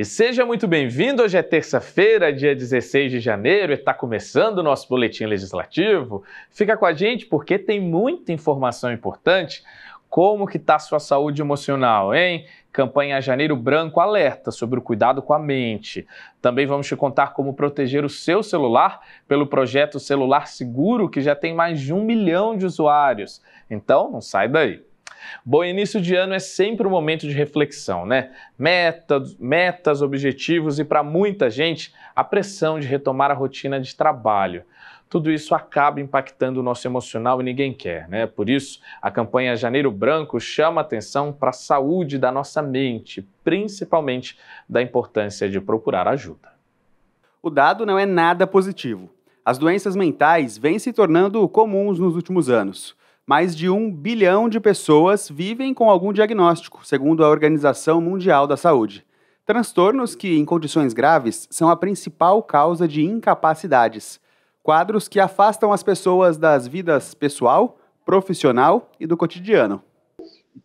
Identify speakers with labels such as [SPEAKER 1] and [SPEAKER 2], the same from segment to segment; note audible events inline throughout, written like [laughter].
[SPEAKER 1] E seja muito bem-vindo. Hoje é terça-feira, dia 16 de janeiro, e está começando o nosso boletim legislativo. Fica com a gente porque tem muita informação importante. Como que está a sua saúde emocional, hein? Campanha Janeiro Branco alerta sobre o cuidado com a mente. Também vamos te contar como proteger o seu celular pelo projeto Celular Seguro, que já tem mais de um milhão de usuários. Então, não sai daí. Bom, início de ano é sempre um momento de reflexão, né? Metas, metas objetivos e para muita gente a pressão de retomar a rotina de trabalho. Tudo isso acaba impactando o nosso emocional e ninguém quer, né? Por isso, a campanha Janeiro Branco chama atenção para a saúde da nossa mente, principalmente da importância de procurar ajuda.
[SPEAKER 2] O dado não é nada positivo. As doenças mentais vêm se tornando comuns nos últimos anos mais de um bilhão de pessoas vivem com algum diagnóstico, segundo a Organização Mundial da Saúde. Transtornos que, em condições graves, são a principal causa de incapacidades. Quadros que afastam as pessoas das vidas pessoal, profissional e do cotidiano.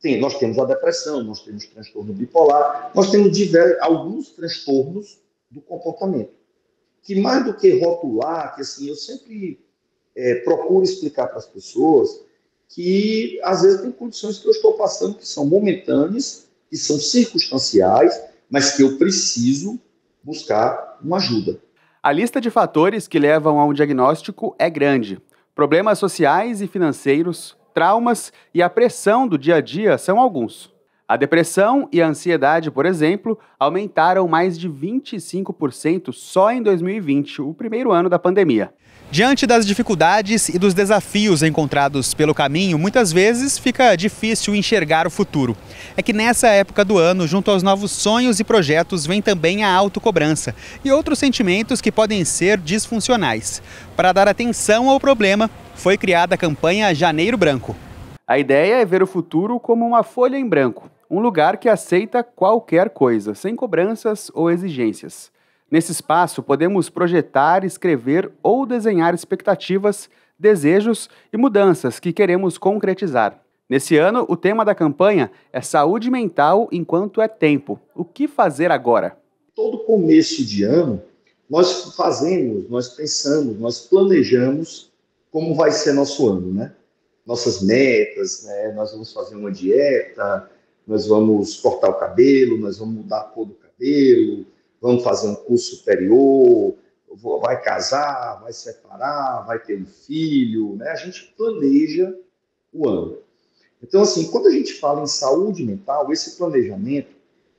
[SPEAKER 3] Tem, nós temos a depressão, nós temos transtorno bipolar, nós temos diversos, alguns transtornos do comportamento. Que mais do que rotular, que assim, eu sempre é, procuro explicar para as pessoas que às vezes tem condições que eu estou passando que são momentâneas, que são circunstanciais, mas que eu preciso buscar uma ajuda.
[SPEAKER 2] A lista de fatores que levam a um diagnóstico é grande. Problemas sociais e financeiros, traumas e a pressão do dia a dia são alguns. A depressão e a ansiedade, por exemplo, aumentaram mais de 25% só em 2020, o primeiro ano da pandemia. Diante das dificuldades e dos desafios encontrados pelo caminho, muitas vezes fica difícil enxergar o futuro. É que nessa época do ano, junto aos novos sonhos e projetos, vem também a autocobrança e outros sentimentos que podem ser disfuncionais. Para dar atenção ao problema, foi criada a campanha Janeiro Branco. A ideia é ver o futuro como uma folha em branco um lugar que aceita qualquer coisa, sem cobranças ou exigências. Nesse espaço, podemos projetar, escrever ou desenhar expectativas, desejos e mudanças que queremos concretizar. Nesse ano, o tema da campanha é Saúde Mental enquanto é tempo. O que fazer agora?
[SPEAKER 3] Todo começo de ano, nós fazemos, nós pensamos, nós planejamos como vai ser nosso ano, né? Nossas metas, né? nós vamos fazer uma dieta, nós vamos cortar o cabelo, nós vamos mudar a cor do cabelo, vamos fazer um curso superior, vai casar, vai separar, vai ter um filho, né? A gente planeja o ano. Então, assim, quando a gente fala em saúde mental, esse planejamento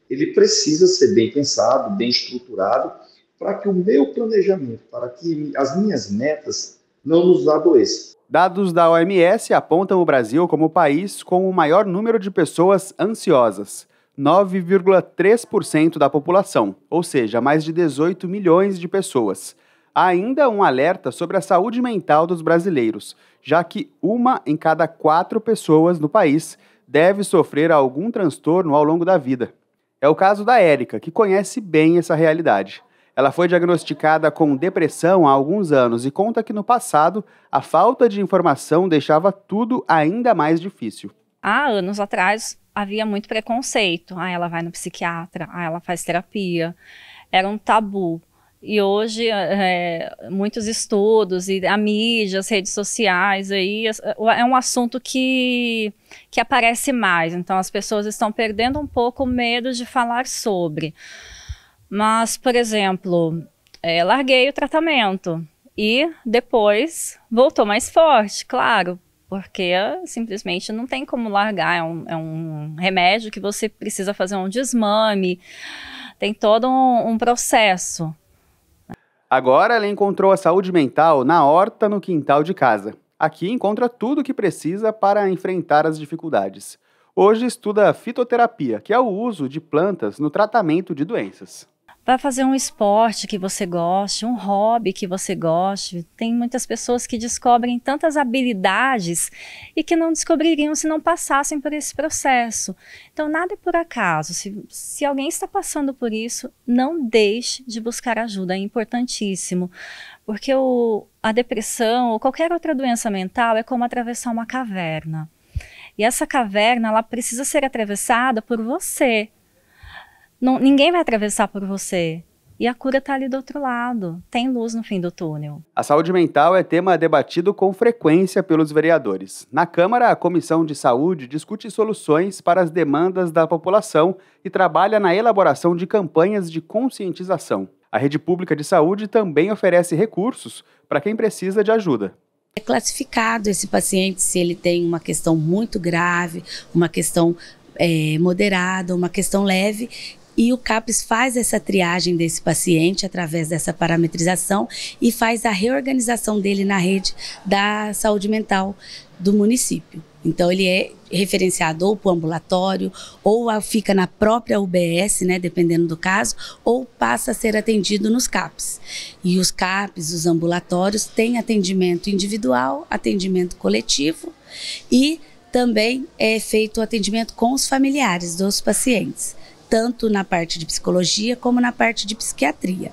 [SPEAKER 3] ele precisa ser bem pensado, bem estruturado, para que o meu planejamento, para que as minhas metas não nos adoeçam.
[SPEAKER 2] Dados da OMS apontam o Brasil como o país com o maior número de pessoas ansiosas, 9,3% da população, ou seja, mais de 18 milhões de pessoas. Há ainda um alerta sobre a saúde mental dos brasileiros, já que uma em cada quatro pessoas no país deve sofrer algum transtorno ao longo da vida. É o caso da Érica, que conhece bem essa realidade. Ela foi diagnosticada com depressão há alguns anos e conta que no passado a falta de informação deixava tudo ainda mais difícil.
[SPEAKER 4] Há anos atrás havia muito preconceito. Ah, ela vai no psiquiatra, ah, ela faz terapia. Era um tabu. E hoje, é, muitos estudos e a mídia, as redes sociais, aí, eh, é um assunto que, que aparece mais. Então, as pessoas estão perdendo um pouco o medo de falar sobre. Mas, por exemplo, é, larguei o tratamento e depois voltou mais forte, claro, porque simplesmente não tem como largar. É um, é um remédio que você precisa fazer um desmame, tem todo um, um processo.
[SPEAKER 2] Agora ela encontrou a saúde mental na horta no quintal de casa. Aqui encontra tudo o que precisa para enfrentar as dificuldades. Hoje estuda fitoterapia, que é o uso de plantas no tratamento de doenças.
[SPEAKER 4] Vai fazer um esporte que você goste, um hobby que você goste. Tem muitas pessoas que descobrem tantas habilidades e que não descobririam se não passassem por esse processo. Então, nada é por acaso. Se, se alguém está passando por isso, não deixe de buscar ajuda, é importantíssimo. Porque o, a depressão ou qualquer outra doença mental é como atravessar uma caverna. E essa caverna, ela precisa ser atravessada por você, não, ninguém vai atravessar por você. E a cura está ali do outro lado. Tem luz no fim do túnel.
[SPEAKER 2] A saúde mental é tema debatido com frequência pelos vereadores. Na Câmara, a Comissão de Saúde discute soluções para as demandas da população e trabalha na elaboração de campanhas de conscientização. A rede pública de saúde também oferece recursos para quem precisa de ajuda.
[SPEAKER 5] É classificado esse paciente se ele tem uma questão muito grave, uma questão é, moderada, uma questão leve, e o CAPES faz essa triagem desse paciente através dessa parametrização e faz a reorganização dele na rede da saúde mental do município. Então ele é referenciado ou para o ambulatório, ou fica na própria UBS, né, dependendo do caso, ou passa a ser atendido nos CAPs. E os CAPs, os ambulatórios, têm atendimento individual, atendimento coletivo e também é feito o atendimento com os familiares dos pacientes
[SPEAKER 6] tanto na parte de psicologia como na parte de psiquiatria.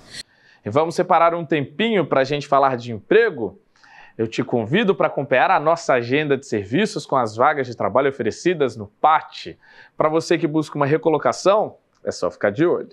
[SPEAKER 1] E vamos separar um tempinho para a gente falar de emprego? Eu te convido para acompanhar a nossa agenda de serviços com as vagas de trabalho oferecidas no PAT. Para você que busca uma recolocação, é só ficar de olho.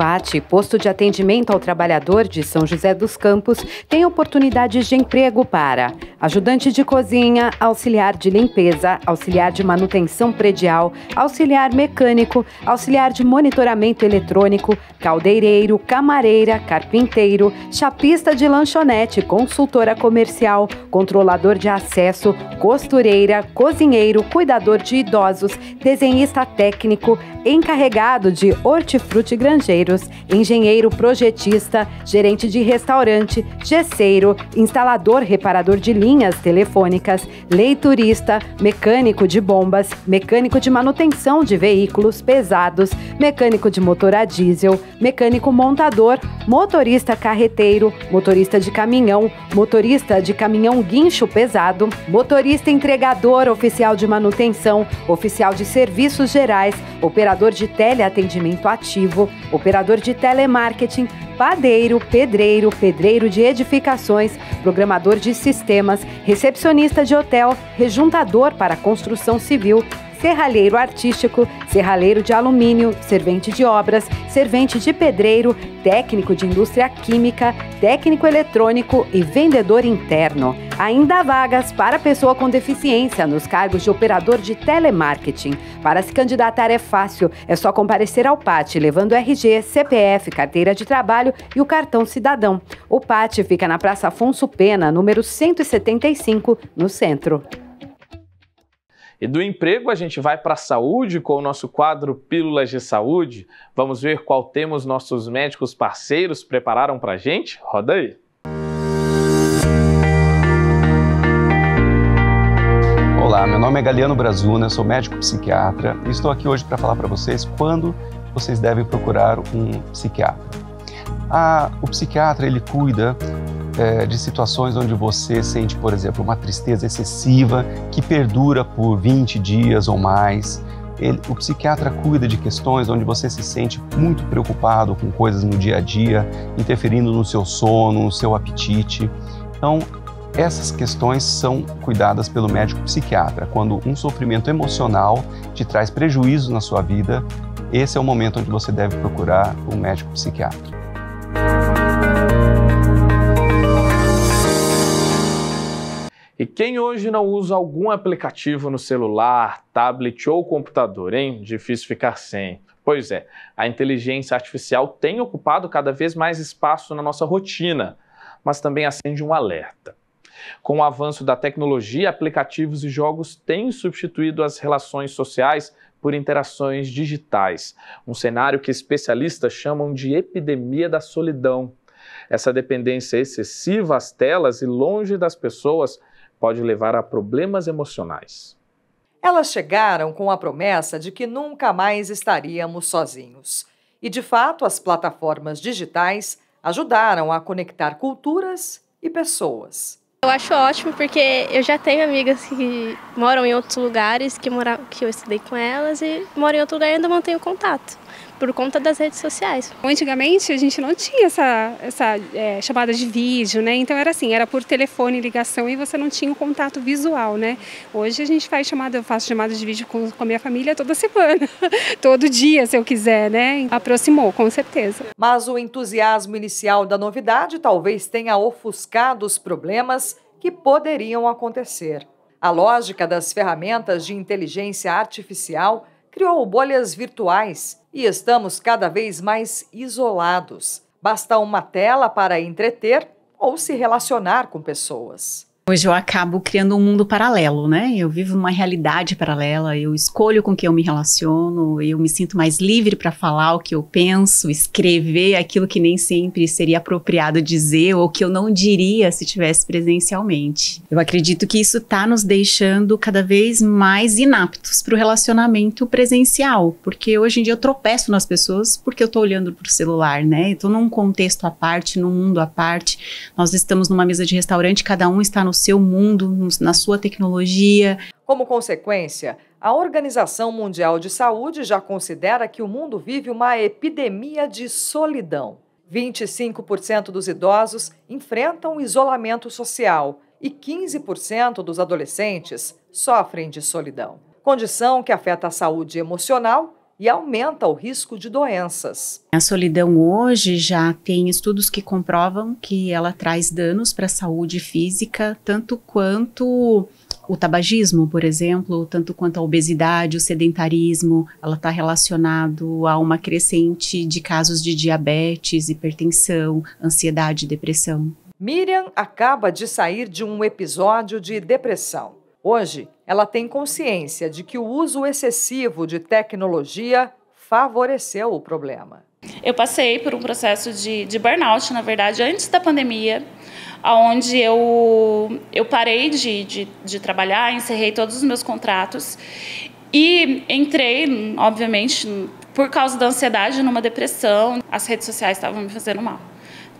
[SPEAKER 7] PAT, Posto de Atendimento ao Trabalhador de São José dos Campos, tem oportunidades de emprego para ajudante de cozinha, auxiliar de limpeza, auxiliar de manutenção predial, auxiliar mecânico, auxiliar de monitoramento eletrônico, caldeireiro, camareira, carpinteiro, chapista de lanchonete, consultora comercial, controlador de acesso, costureira, cozinheiro, cuidador de idosos, desenhista técnico, encarregado de hortifruti grangeiro engenheiro projetista, gerente de restaurante, gesseiro, instalador reparador de linhas telefônicas, leiturista, mecânico de bombas, mecânico de manutenção de veículos pesados, mecânico de motor a diesel, mecânico montador, motorista carreteiro, motorista de caminhão, motorista de caminhão guincho pesado, motorista entregador, oficial de manutenção, oficial de serviços gerais, operador de teleatendimento ativo, operador operador de telemarketing, padeiro, pedreiro, pedreiro de edificações, programador de sistemas, recepcionista de hotel, rejuntador para construção civil, serralheiro artístico, serralheiro de alumínio, servente de obras, servente de pedreiro, técnico de indústria química, técnico eletrônico e vendedor interno. Ainda há vagas para pessoa com deficiência nos cargos de operador de telemarketing. Para se candidatar é fácil, é só comparecer ao PAT, levando RG, CPF, carteira de trabalho e o cartão cidadão. O PAT fica na Praça Afonso Pena, número 175, no centro.
[SPEAKER 1] E do emprego a gente vai para a saúde com o nosso quadro Pílulas de Saúde. Vamos ver qual tema os nossos médicos parceiros prepararam para a gente? Roda aí!
[SPEAKER 2] Olá, meu nome é Galiano Brazuna, sou médico psiquiatra e estou aqui hoje para falar para vocês quando vocês devem procurar um psiquiatra. Ah, o psiquiatra ele cuida é, de situações onde você sente, por exemplo, uma tristeza excessiva que perdura por 20 dias ou mais. Ele, o psiquiatra cuida de questões onde você se sente muito preocupado com coisas no dia a dia, interferindo no seu sono, no seu apetite. Então, essas questões são cuidadas pelo médico psiquiatra. Quando um sofrimento emocional te traz prejuízo na sua vida, esse é o momento onde você deve procurar um médico psiquiatra.
[SPEAKER 1] E quem hoje não usa algum aplicativo no celular, tablet ou computador, hein? Difícil ficar sem. Pois é, a inteligência artificial tem ocupado cada vez mais espaço na nossa rotina, mas também acende um alerta. Com o avanço da tecnologia, aplicativos e jogos têm substituído as relações sociais por interações digitais, um cenário que especialistas chamam de epidemia da solidão. Essa dependência excessiva às telas e longe das pessoas pode levar a problemas emocionais.
[SPEAKER 8] Elas chegaram com a promessa de que nunca mais estaríamos sozinhos. E de fato, as plataformas digitais ajudaram a conectar culturas e pessoas.
[SPEAKER 5] Eu acho ótimo porque eu já tenho amigas que moram em outros lugares, que, mora, que eu estudei com elas e
[SPEAKER 4] moram em outro lugar e ainda mantenho contato por conta das redes sociais. Antigamente a gente não tinha essa, essa é, chamada de vídeo, né? Então era assim, era por telefone, ligação e você não tinha o um contato visual, né? Hoje a gente faz chamada, eu faço chamada de vídeo com, com a minha família toda [laughs] semana, todo dia se eu quiser, né? Aproximou, com certeza.
[SPEAKER 8] Mas o entusiasmo inicial da novidade talvez tenha ofuscado os problemas que poderiam acontecer. A lógica das ferramentas de inteligência artificial criou bolhas virtuais e estamos cada vez mais isolados. Basta uma tela para entreter ou se relacionar com pessoas.
[SPEAKER 9] Hoje eu acabo criando um mundo paralelo, né? Eu vivo numa realidade paralela, eu escolho com quem eu me relaciono, eu me sinto mais livre para falar o que eu penso, escrever aquilo que nem sempre seria apropriado dizer ou que eu não diria se tivesse presencialmente. Eu acredito que isso está nos deixando cada vez mais inaptos para o relacionamento presencial, porque hoje em dia eu tropeço nas pessoas porque eu estou olhando para o celular, né? Eu tô num contexto à parte, num mundo à parte. Nós estamos numa mesa de restaurante, cada um está no seu mundo, na sua tecnologia.
[SPEAKER 8] Como consequência, a Organização Mundial de Saúde já considera que o mundo vive uma epidemia de solidão. 25% dos idosos enfrentam isolamento social e 15% dos adolescentes sofrem de solidão, condição que afeta a saúde emocional e aumenta o risco de doenças.
[SPEAKER 9] A solidão hoje já tem estudos que comprovam que ela traz danos para a saúde física, tanto quanto o tabagismo, por exemplo, tanto quanto a obesidade, o sedentarismo, ela está relacionado a uma crescente de casos de diabetes, hipertensão, ansiedade, depressão.
[SPEAKER 8] Miriam acaba de sair de um episódio de depressão. Hoje, ela tem consciência de que o uso excessivo de tecnologia favoreceu o problema.
[SPEAKER 6] Eu passei por um processo de, de burnout, na verdade, antes da pandemia, onde eu, eu parei de, de, de trabalhar, encerrei todos os meus contratos e entrei, obviamente, por causa da ansiedade, numa depressão. As redes sociais estavam me fazendo mal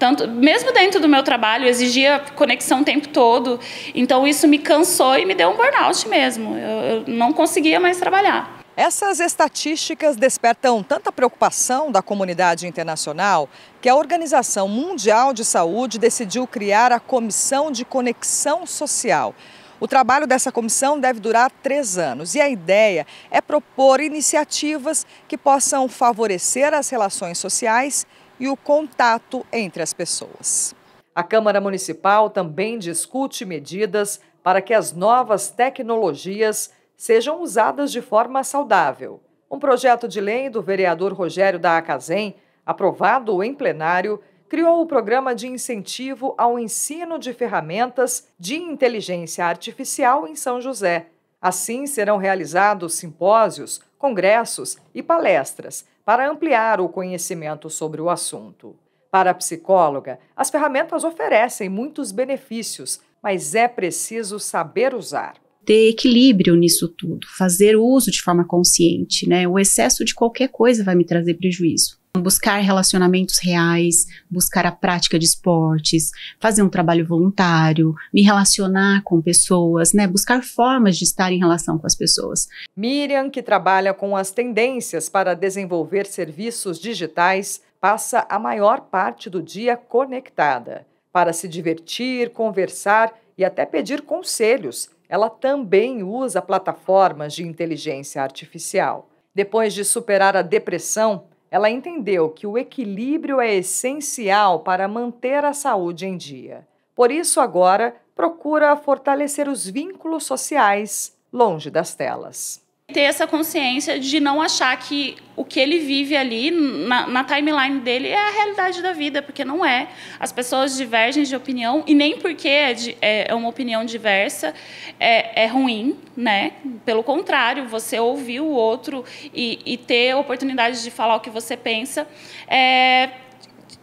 [SPEAKER 6] tanto mesmo dentro do meu trabalho exigia conexão o tempo todo então isso me
[SPEAKER 8] cansou e me deu um burnout mesmo eu, eu não conseguia mais trabalhar essas estatísticas despertam tanta preocupação da comunidade internacional que a Organização Mundial de Saúde decidiu criar a Comissão de Conexão Social. O trabalho dessa comissão deve durar três anos e a ideia é propor iniciativas que possam favorecer as relações sociais e o contato entre as pessoas. A Câmara Municipal também discute medidas para que as novas tecnologias sejam usadas de forma saudável. Um projeto de lei do vereador Rogério da Acazem, aprovado em plenário, criou o programa de incentivo ao ensino de ferramentas de inteligência artificial em São José. Assim, serão realizados simpósios, congressos e palestras para ampliar o conhecimento sobre o assunto. Para a psicóloga, as ferramentas oferecem muitos benefícios, mas é preciso saber usar
[SPEAKER 9] ter equilíbrio nisso tudo, fazer uso de forma consciente, né? O excesso de qualquer coisa vai me trazer prejuízo buscar relacionamentos reais, buscar a prática de esportes, fazer um trabalho voluntário, me relacionar com pessoas, né, buscar formas de estar em relação com as pessoas.
[SPEAKER 8] Miriam, que trabalha com as tendências para desenvolver serviços digitais, passa a maior parte do dia conectada. Para se divertir, conversar e até pedir conselhos, ela também usa plataformas de inteligência artificial. Depois de superar a depressão, ela entendeu que o equilíbrio é essencial para manter a saúde em dia. Por isso, agora, procura fortalecer os vínculos sociais longe das telas
[SPEAKER 6] ter essa consciência de não achar que o que ele vive ali na, na, timeline dele é a realidade da vida, porque não é. As pessoas divergem de opinião e nem porque é, de, é, é uma opinião diversa é, é, ruim, né? Pelo contrário, você ouvir o outro e, e ter oportunidade de falar o que você pensa é,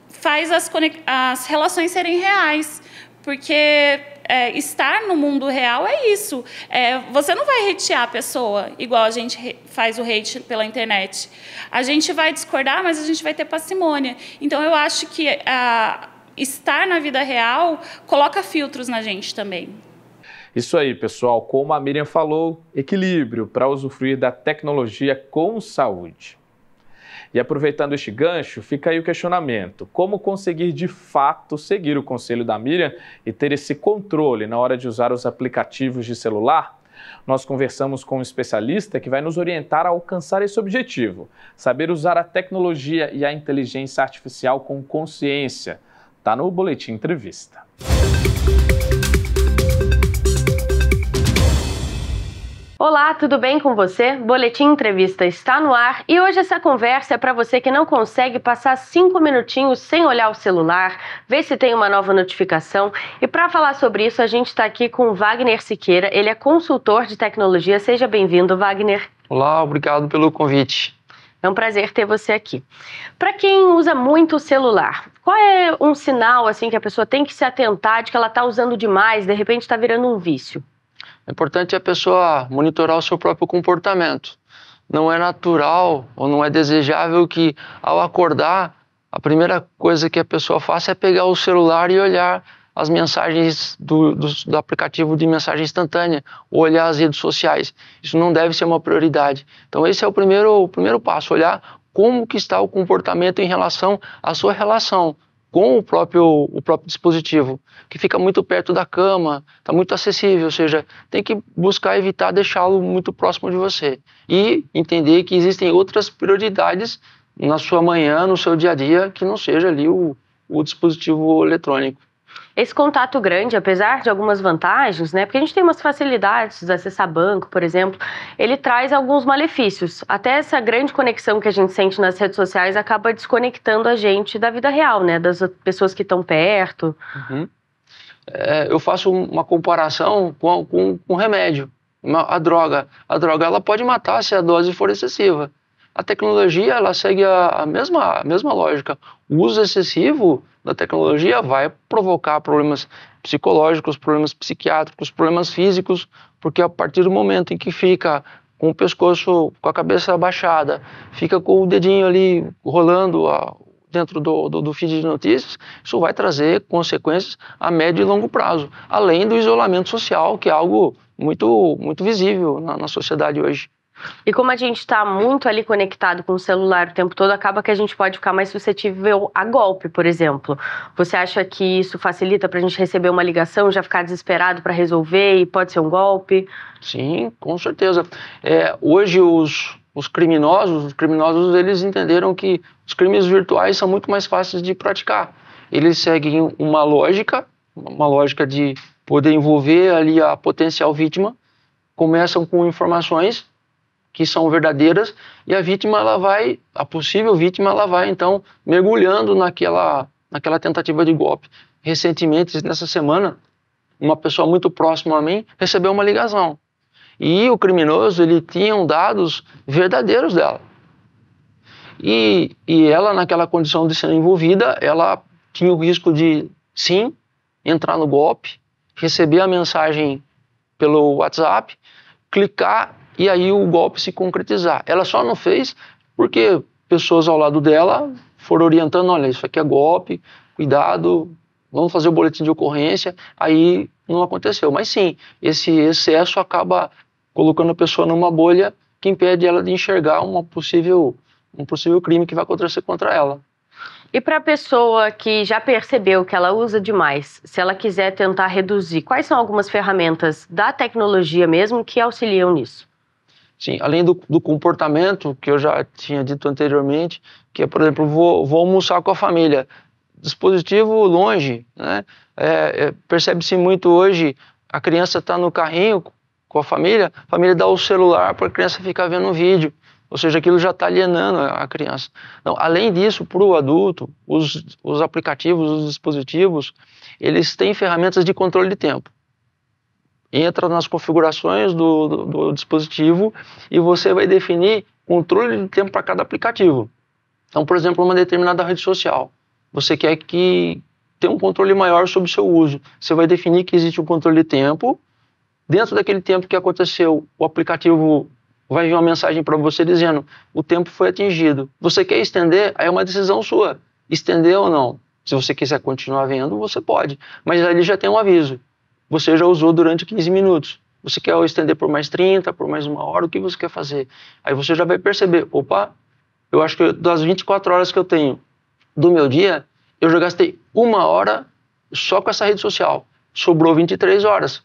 [SPEAKER 6] faz as, as relações serem reais, porque é, estar no mundo real é isso. É, você não vai hatear a pessoa igual a gente faz o hate pela internet. A gente vai discordar, mas a gente vai ter parcimônia. Então, eu acho que a, estar na vida real coloca filtros na gente também.
[SPEAKER 1] Isso aí, pessoal. Como a Miriam falou, equilíbrio para usufruir da tecnologia com saúde. E aproveitando este gancho, fica aí o questionamento: como conseguir de fato seguir o conselho da Miriam e ter esse controle na hora de usar os aplicativos de celular? Nós conversamos com um especialista que vai nos orientar a alcançar esse objetivo: saber usar a tecnologia e a inteligência artificial com consciência. Está no Boletim Entrevista. Música
[SPEAKER 5] Olá, tudo bem com você? Boletim Entrevista está no ar e hoje essa conversa é para você que não consegue passar cinco minutinhos sem olhar o celular, ver se tem uma nova notificação. E para falar sobre isso, a gente está aqui com Wagner Siqueira, ele é consultor de tecnologia. Seja bem-vindo, Wagner.
[SPEAKER 10] Olá, obrigado pelo convite.
[SPEAKER 5] É um prazer ter você aqui. Para quem usa muito o celular, qual é um sinal assim que a pessoa tem que se atentar de que ela está usando demais, de repente está virando um vício?
[SPEAKER 10] É importante a pessoa monitorar o seu próprio comportamento. Não é natural ou não é desejável que, ao acordar, a primeira coisa que a pessoa faça é pegar o celular e olhar as mensagens do, do, do, aplicativo de mensagem instantânea, ou olhar as redes sociais. Isso não deve ser uma prioridade. Então esse é o primeiro, o primeiro passo, olhar como que está o comportamento em relação à sua relação com o próprio, o próprio dispositivo, que fica muito perto da cama, está muito acessível, ou seja, tem que buscar evitar deixá-lo muito próximo de você e entender que existem outras prioridades na sua manhã, no seu dia a dia, que não seja ali o, o dispositivo eletrônico.
[SPEAKER 5] Esse contato grande, apesar de algumas vantagens, né, porque a gente tem umas facilidades de acessar banco, por exemplo, ele traz alguns malefícios. Até essa grande conexão que a gente sente nas redes sociais acaba desconectando a gente da vida real, né, das pessoas
[SPEAKER 10] que estão perto. Uhum. É, eu faço uma comparação com, com, com remédio. Uma, a droga, a droga ela pode matar se a dose for excessiva a tecnologia ela segue a, a, mesma, a mesma lógica. O uso excessivo da tecnologia vai provocar problemas psicológicos, problemas psiquiátricos, problemas físicos, porque a partir do momento em que fica com o pescoço, com a cabeça abaixada, fica com o dedinho ali rolando a, dentro do, do, do, feed de notícias, isso vai trazer consequências a médio e longo prazo, além do isolamento social, que é algo muito, muito visível na, na sociedade hoje. E como a gente está
[SPEAKER 5] muito ali conectado com o celular o tempo todo, acaba que a gente pode ficar mais suscetível a golpe, por exemplo. Você acha que isso facilita para a gente receber uma ligação, já ficar desesperado para resolver e pode ser
[SPEAKER 10] um golpe? Sim, com certeza. É, hoje os, os criminosos, os criminosos eles entenderam que os crimes virtuais são muito mais fáceis de praticar. Eles seguem uma lógica, uma lógica de poder envolver ali a potencial vítima, começam com informações que são verdadeiras e a vítima ela vai, a possível vítima ela vai então mergulhando naquela naquela tentativa de golpe. Recentemente, nessa semana, uma pessoa muito próxima a mim recebeu uma ligação e o criminoso ele tinha dados verdadeiros dela. E, e ela naquela condição de ser envolvida, ela tinha o risco de sim entrar no golpe, receber a mensagem pelo WhatsApp, clicar e aí o golpe se concretizar. Ela só não fez porque pessoas ao lado dela foram orientando: olha, isso aqui é golpe, cuidado, vamos fazer o boletim de ocorrência. Aí não aconteceu. Mas sim, esse excesso acaba colocando a pessoa numa bolha que impede ela de enxergar uma possível, um possível crime que vai acontecer contra ela.
[SPEAKER 5] E para a pessoa que já percebeu que ela usa demais, se ela quiser tentar reduzir, quais são algumas ferramentas da tecnologia mesmo que auxiliam
[SPEAKER 10] nisso? Sim, além do, do, comportamento que eu já tinha dito anteriormente, que é, por exemplo, vou, vou almoçar com a família. Dispositivo longe, né? É, é, Percebe-se muito hoje, a criança está no carrinho com a família, a família dá o celular para a criança ficar vendo um vídeo. Ou seja, aquilo já está alienando a criança. Não, além disso, para o adulto, os, os aplicativos, os dispositivos, eles têm ferramentas de controle de tempo entra nas configurações do, do, do dispositivo e você vai definir controle de tempo para cada aplicativo. Então, por exemplo, uma determinada rede social, você quer que tenha um controle maior sobre o seu uso. Você vai definir que existe um controle de tempo. Dentro daquele tempo que aconteceu, o aplicativo vai vir uma mensagem para você dizendo: o tempo foi atingido. Você quer estender? Aí é uma decisão sua. Estender ou não. Se você quiser continuar vendo, você pode. Mas ali já tem um aviso você já usou durante 15 minutos. Você quer estender por mais 30, por mais uma hora, o que você quer fazer? Aí você já vai perceber, opa, eu acho que das 24 horas que eu tenho do meu dia, eu já gastei uma hora só com essa rede social. Sobrou 23 horas.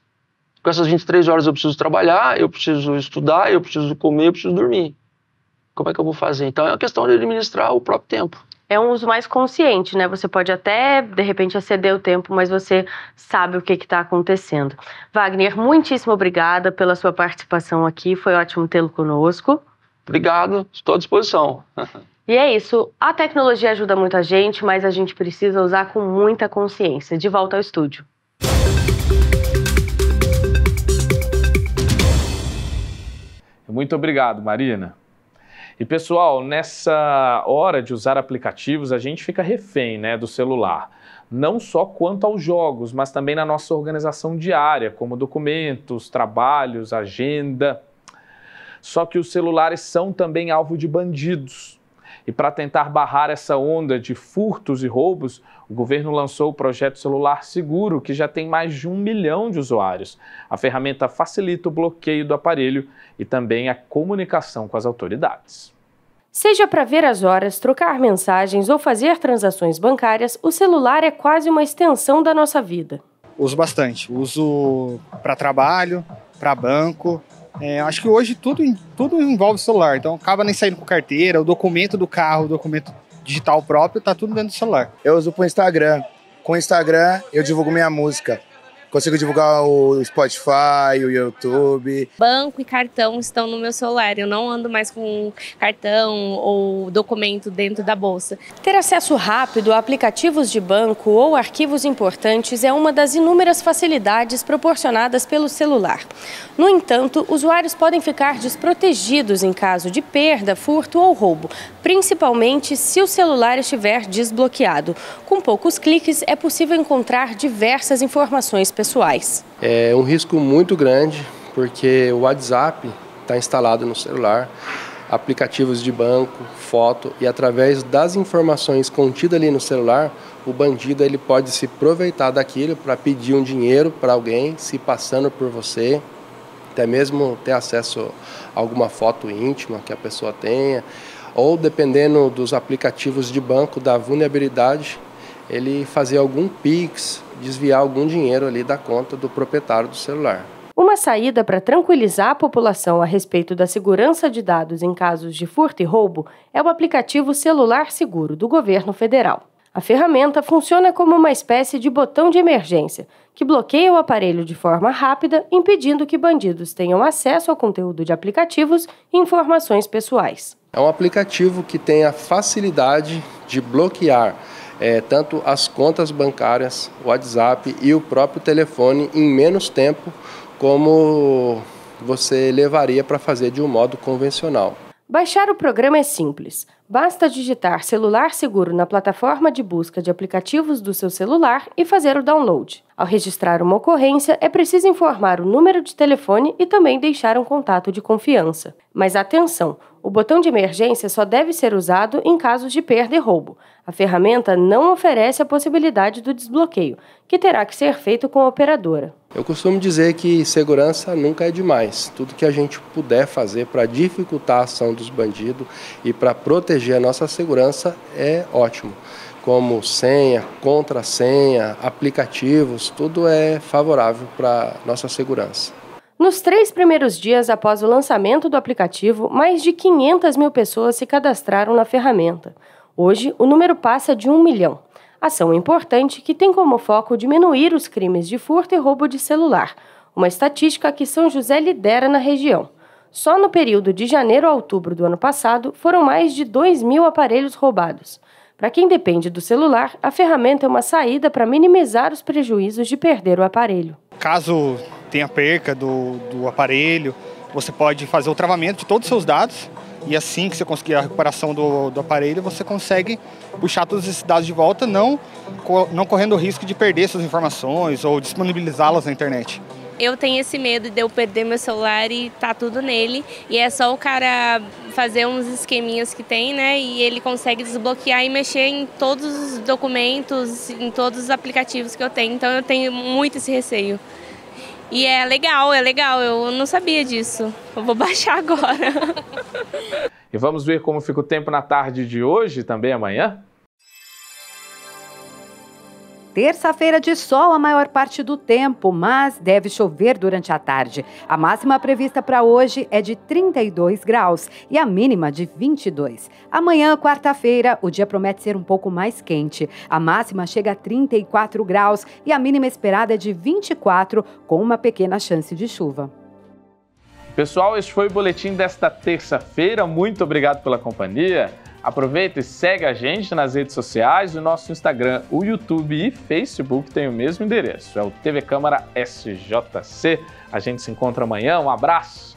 [SPEAKER 10] Com essas 23 horas eu preciso trabalhar, eu preciso estudar, eu preciso comer, eu preciso dormir. Como é que eu vou fazer? Então é uma questão de administrar o próprio tempo
[SPEAKER 5] é um uso mais consciente, né? Você pode até, de repente, aceder o tempo, mas você sabe o que está acontecendo. Wagner, muitíssimo obrigada pela sua participação aqui. Foi ótimo tê-lo conosco.
[SPEAKER 10] Obrigado, estou à disposição. [laughs]
[SPEAKER 5] E é isso. A tecnologia ajuda muita gente, mas a gente precisa usar com muita consciência. De volta ao estúdio.
[SPEAKER 1] Muito obrigado, Marina. E pessoal, nessa hora de usar aplicativos, a gente fica refém né, do celular. Não só quanto aos jogos, mas também na nossa organização diária, como documentos, trabalhos, agenda. Só que os celulares são também alvo de bandidos. E para tentar barrar essa onda de furtos e roubos, o governo lançou o projeto Celular Seguro, que já tem mais de um milhão de usuários. A ferramenta facilita o bloqueio do aparelho e também a comunicação com as autoridades.
[SPEAKER 5] Seja para ver as horas, trocar mensagens ou fazer transações bancárias, o celular é quase uma extensão da nossa vida.
[SPEAKER 2] Uso bastante. Uso para trabalho, para banco, é, acho que hoje tudo, tudo envolve celular, então acaba nem saindo com carteira, o documento do carro, o documento digital próprio, tá tudo dentro do celular. Eu uso pro Instagram.
[SPEAKER 3] Com o Instagram, eu divulgo minha música. Consigo divulgar o Spotify, o YouTube.
[SPEAKER 6] Banco e cartão estão no meu celular. Eu não ando mais com cartão ou documento dentro da bolsa. Ter acesso rápido a aplicativos de banco
[SPEAKER 5] ou arquivos importantes é uma das inúmeras facilidades proporcionadas pelo celular. No entanto, usuários podem ficar desprotegidos em caso de perda, furto ou roubo, principalmente se o celular estiver desbloqueado. Com poucos cliques, é possível encontrar diversas informações pessoais pessoais.
[SPEAKER 11] É um risco muito grande porque o WhatsApp está instalado no celular, aplicativos de banco, foto e através das informações contidas ali no celular, o bandido ele pode se aproveitar daquilo para pedir um dinheiro para alguém, se passando por você, até mesmo ter acesso a alguma foto íntima que a pessoa tenha, ou dependendo dos aplicativos de banco da vulnerabilidade, ele fazer algum pix desviar algum dinheiro ali da conta do proprietário do celular. Uma
[SPEAKER 5] saída para tranquilizar a população a respeito da segurança de dados em casos de furto e roubo é o aplicativo Celular Seguro do governo federal. A ferramenta funciona como uma espécie de botão de emergência, que bloqueia o aparelho de forma rápida, impedindo que bandidos tenham acesso ao conteúdo de aplicativos e informações pessoais.
[SPEAKER 11] É um aplicativo que tem a facilidade de bloquear é, tanto as contas bancárias, o WhatsApp e o próprio telefone em menos tempo como você levaria para fazer de um modo convencional.
[SPEAKER 5] Baixar o programa é simples. Basta digitar celular seguro na plataforma de busca de aplicativos do seu celular e fazer o download. Ao registrar uma ocorrência, é preciso informar o número de telefone e também deixar um contato de confiança. Mas atenção! O botão de emergência só deve ser usado em casos de perda e roubo. A ferramenta não oferece a possibilidade do desbloqueio, que terá que ser feito com a operadora.
[SPEAKER 11] Eu costumo dizer que segurança nunca é demais. Tudo que a gente puder fazer para dificultar a ação dos bandidos e para proteger a nossa segurança é ótimo. Como senha, contra-senha, aplicativos, tudo é favorável para a nossa segurança.
[SPEAKER 5] Nos três primeiros dias após o lançamento do aplicativo, mais de 500 mil pessoas se cadastraram na ferramenta. Hoje, o número passa de um milhão. Ação importante que tem como foco diminuir os crimes de furto e roubo de celular, uma estatística que São José lidera na região. Só no período de janeiro a outubro do ano passado, foram mais de 2 mil aparelhos roubados. Para quem depende do celular, a ferramenta é uma saída para minimizar os prejuízos de perder o aparelho.
[SPEAKER 2] Caso tem a perca do, do aparelho, você pode fazer o travamento de todos os seus dados e assim que você conseguir a recuperação do, do aparelho, você consegue puxar todos esses dados de volta, não, não correndo o risco de perder suas informações ou disponibilizá-las na internet.
[SPEAKER 6] Eu tenho esse medo de eu perder meu celular e tá tudo nele. E é só o cara fazer uns esqueminhas que tem, né? E ele consegue desbloquear e mexer em todos os documentos, em todos os aplicativos que eu tenho. Então eu tenho muito esse receio. E é legal, é legal. Eu não sabia disso. Eu vou [laughs] baixar agora.
[SPEAKER 1] e vamos ver como fica o tempo na tarde de hoje, também amanhã.
[SPEAKER 7] Terça-feira de sol a maior parte do tempo, mas deve chover durante a tarde. A máxima prevista para hoje é de 32 graus e a mínima de 22. Amanhã, quarta-feira, o dia promete ser um pouco mais quente. A máxima chega a 34 graus e a mínima esperada é de 24, com uma pequena chance de chuva.
[SPEAKER 1] Pessoal, este foi o boletim desta terça-feira. Muito obrigado pela companhia. Aproveita e segue a gente nas redes sociais, o no nosso Instagram, o YouTube e Facebook tem o mesmo endereço, é o TV Câmara SJC. A gente se encontra amanhã, um abraço!